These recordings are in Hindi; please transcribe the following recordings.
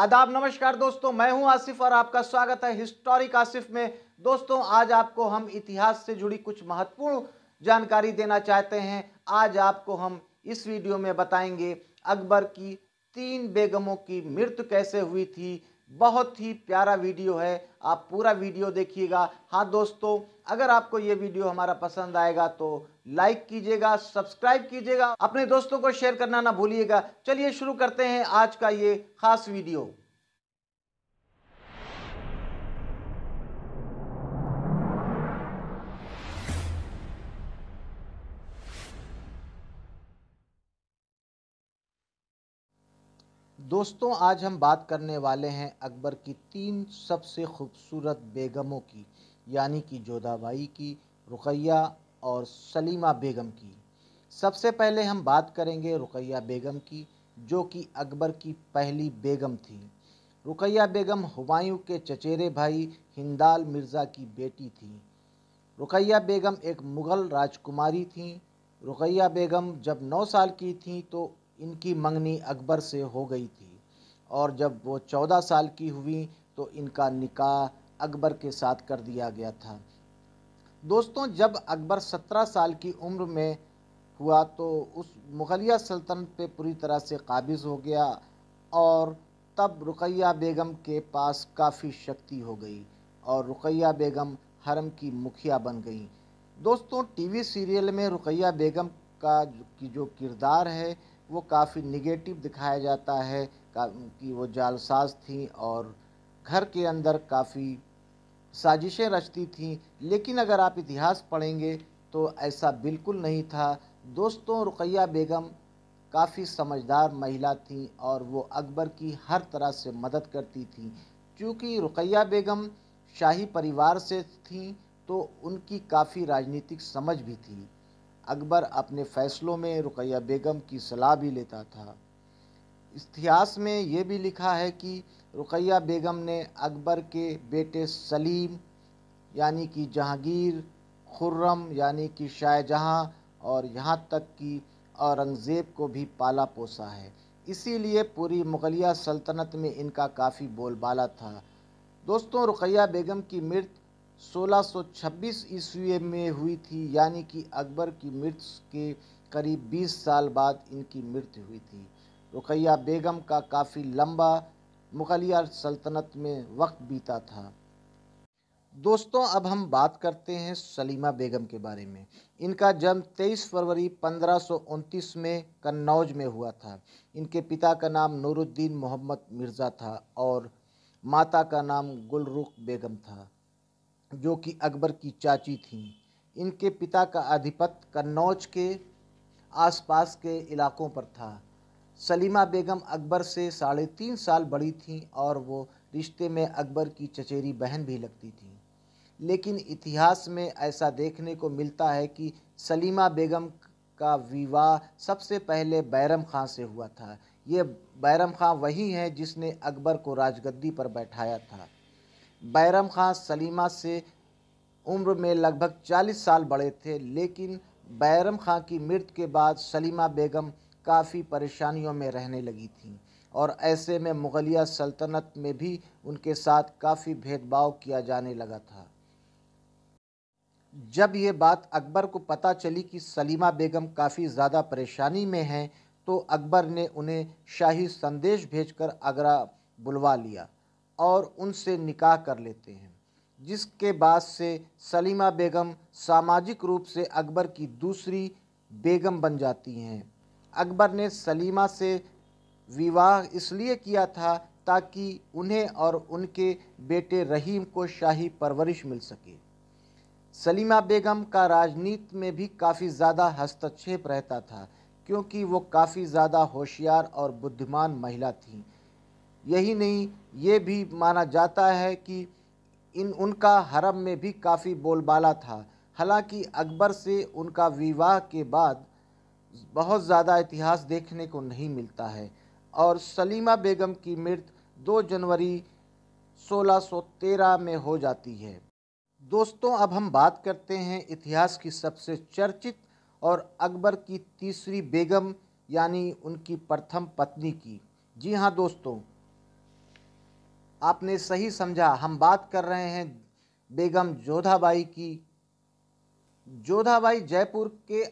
आदाब नमस्कार दोस्तों मैं हूं आसिफ और आपका स्वागत है हिस्टोरिक आसिफ में दोस्तों आज आपको हम इतिहास से जुड़ी कुछ महत्वपूर्ण जानकारी देना चाहते हैं आज आपको हम इस वीडियो में बताएंगे अकबर की तीन बेगमों की मृत्यु कैसे हुई थी बहुत ही प्यारा वीडियो है आप पूरा वीडियो देखिएगा हाँ दोस्तों अगर आपको ये वीडियो हमारा पसंद आएगा तो लाइक कीजिएगा सब्सक्राइब कीजिएगा अपने दोस्तों को शेयर करना ना भूलिएगा चलिए शुरू करते हैं आज का ये खास वीडियो दोस्तों आज हम बात करने वाले हैं अकबर की तीन सबसे खूबसूरत बेगमों की यानी कि जोधाबाई की रुकैया और सलीमा बेगम की सबसे पहले हम बात करेंगे रुकैया बेगम की जो कि अकबर की पहली बेगम थी रुकैया बेगम हुमायूं के चचेरे भाई हिंदाल मिर्ज़ा की बेटी थी रुकैया बेगम एक मुग़ल राजकुमारी थी रुकैया बेगम जब नौ साल की थी तो इनकी मंगनी अकबर से हो गई थी और जब वो चौदह साल की हुई तो इनका निकाह अकबर के साथ कर दिया गया था दोस्तों जब अकबर सत्रह साल की उम्र में हुआ तो उस मुगलिया सल्तनत पे पूरी तरह से काबिज़ हो गया और तब रुकैया बेगम के पास काफ़ी शक्ति हो गई और रुकैया बेगम हरम की मुखिया बन गई दोस्तों टीवी सीरियल में रुकैया बेगम का की जो किरदार है वो काफ़ी निगेटिव दिखाया जाता है कि वो जालसाज थी और घर के अंदर काफ़ी साजिशें रचती थीं लेकिन अगर आप इतिहास पढ़ेंगे तो ऐसा बिल्कुल नहीं था दोस्तों रुकैया बेगम काफ़ी समझदार महिला थीं और वो अकबर की हर तरह से मदद करती थीं क्योंकि रुकैया बेगम शाही परिवार से थीं तो उनकी काफ़ी राजनीतिक समझ भी थी अकबर अपने फ़ैसलों में रुकैया बेगम की सलाह भी लेता था इतिहास में ये भी लिखा है कि रुकैया बेगम ने अकबर के बेटे सलीम यानी कि जहांगीर खुर्रम यानी कि शाहजहां और यहाँ तक कि औरंगज़ेब को भी पाला पोसा है इसीलिए पूरी मुगलिया सल्तनत में इनका काफ़ी बोलबाला था दोस्तों रुकैया बेगम की मृत 1626 ईस्वी में हुई थी यानी कि अकबर की मृत्यु के करीब 20 साल बाद इनकी मृत्यु हुई थी रुकैया बेगम का काफ़ी लंबा मुगलिया सल्तनत में वक्त बीता था दोस्तों अब हम बात करते हैं सलीमा बेगम के बारे में इनका जन्म 23 फरवरी पंद्रह में कन्नौज में हुआ था इनके पिता का नाम नूरुद्दीन मोहम्मद मिर्ज़ा था और माता का नाम गुलरुख बेगम था जो कि अकबर की चाची थीं इनके पिता का आधिपत्य कन्नौज के आसपास के इलाकों पर था सलीमा बेगम अकबर से साढ़े तीन साल बड़ी थीं और वो रिश्ते में अकबर की चचेरी बहन भी लगती थीं लेकिन इतिहास में ऐसा देखने को मिलता है कि सलीमा बेगम का विवाह सबसे पहले बैरम खां से हुआ था ये बैरम खां वही हैं जिसने अकबर को राजगद्दी पर बैठाया था बैरम खां सलीमा से उम्र में लगभग 40 साल बड़े थे लेकिन बैरम खां की मृत्यु के बाद सलीमा बेगम काफ़ी परेशानियों में रहने लगी थीं और ऐसे में मुग़लिया सल्तनत में भी उनके साथ काफ़ी भेदभाव किया जाने लगा था जब ये बात अकबर को पता चली कि सलीमा बेगम काफ़ी ज़्यादा परेशानी में हैं तो अकबर ने उन्हें शाही संदेश भेजकर आगरा बुलवा लिया और उनसे निकाह कर लेते हैं जिसके बाद से सलीमा बेगम सामाजिक रूप से अकबर की दूसरी बेगम बन जाती हैं अकबर ने सलीमा से विवाह इसलिए किया था ताकि उन्हें और उनके बेटे रहीम को शाही परवरिश मिल सके सलीमा बेगम का राजनीति में भी काफ़ी ज़्यादा हस्तक्षेप रहता था क्योंकि वो काफ़ी ज़्यादा होशियार और बुद्धिमान महिला थीं यही नहीं ये भी माना जाता है कि इन उनका हरम में भी काफ़ी बोलबाला था हालांकि अकबर से उनका विवाह के बाद बहुत ज़्यादा इतिहास देखने को नहीं मिलता है और सलीमा बेगम की मृत्यु 2 जनवरी 1613 में हो जाती है दोस्तों अब हम बात करते हैं इतिहास की सबसे चर्चित और अकबर की तीसरी बेगम यानी उनकी प्रथम पत्नी की जी हाँ दोस्तों आपने सही समझा हम बात कर रहे हैं बेगम जोधाबाई की जोधाबाई जयपुर के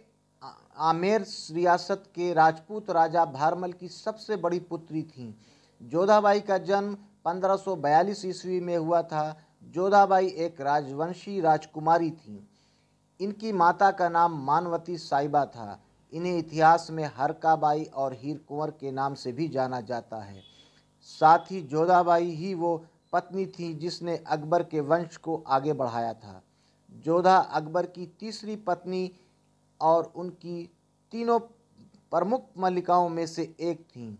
आमेर रियासत के राजपूत राजा भारमल की सबसे बड़ी पुत्री थीं जोधाबाई का जन्म 1542 ईस्वी में हुआ था जोधाबाई एक राजवंशी राजकुमारी थीं इनकी माता का नाम मानवती साहिबा था इन्हें इतिहास में हरकाबाई और हीर कुंवर के नाम से भी जाना जाता है साथ ही जोधाबाई ही वो पत्नी थी जिसने अकबर के वंश को आगे बढ़ाया था जोधा अकबर की तीसरी पत्नी और उनकी तीनों प्रमुख मल्लिकाओं में से एक थीं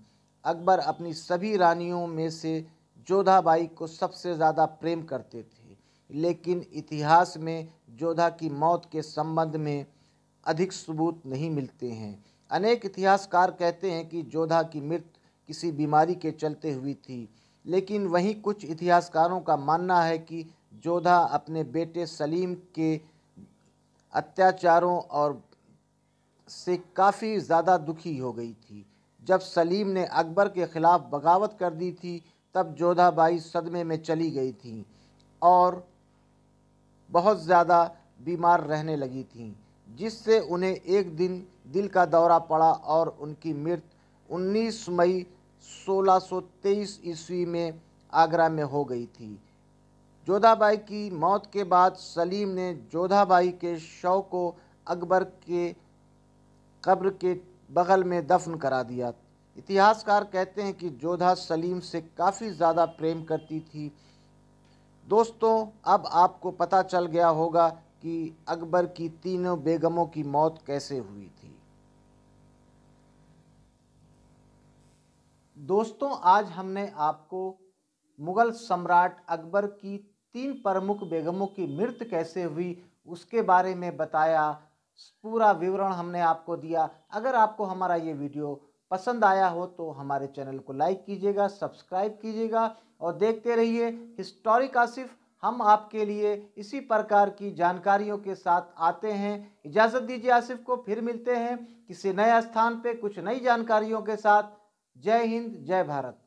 अकबर अपनी सभी रानियों में से जोधाबाई को सबसे ज़्यादा प्रेम करते थे लेकिन इतिहास में जोधा की मौत के संबंध में अधिक सबूत नहीं मिलते हैं अनेक इतिहासकार कहते हैं कि जोधा की मृत्यु किसी बीमारी के चलते हुई थी लेकिन वहीं कुछ इतिहासकारों का मानना है कि जोधा अपने बेटे सलीम के अत्याचारों और से काफ़ी ज़्यादा दुखी हो गई थी जब सलीम ने अकबर के ख़िलाफ़ बगावत कर दी थी तब जोधा बाई सदमे में चली गई थी और बहुत ज़्यादा बीमार रहने लगी थी जिससे उन्हें एक दिन दिल का दौरा पड़ा और उनकी मृत्यु 19 मई 1623 ईस्वी में आगरा में हो गई थी जोधाबाई की मौत के बाद सलीम ने जोधाबाई के शव को अकबर के कब्र के बगल में दफन करा दिया इतिहासकार कहते हैं कि जोधा सलीम से काफ़ी ज़्यादा प्रेम करती थी दोस्तों अब आपको पता चल गया होगा कि अकबर की तीनों बेगमों की मौत कैसे हुई थी दोस्तों आज हमने आपको मुग़ल सम्राट अकबर की तीन प्रमुख बेगमों की मृत्यु कैसे हुई उसके बारे में बताया पूरा विवरण हमने आपको दिया अगर आपको हमारा ये वीडियो पसंद आया हो तो हमारे चैनल को लाइक कीजिएगा सब्सक्राइब कीजिएगा और देखते रहिए हिस्टोरिक आसिफ हम आपके लिए इसी प्रकार की जानकारियों के साथ आते हैं इजाज़त दीजिए आसिफ को फिर मिलते हैं किसी नए स्थान पे कुछ नई जानकारियों के साथ जय हिंद जय भारत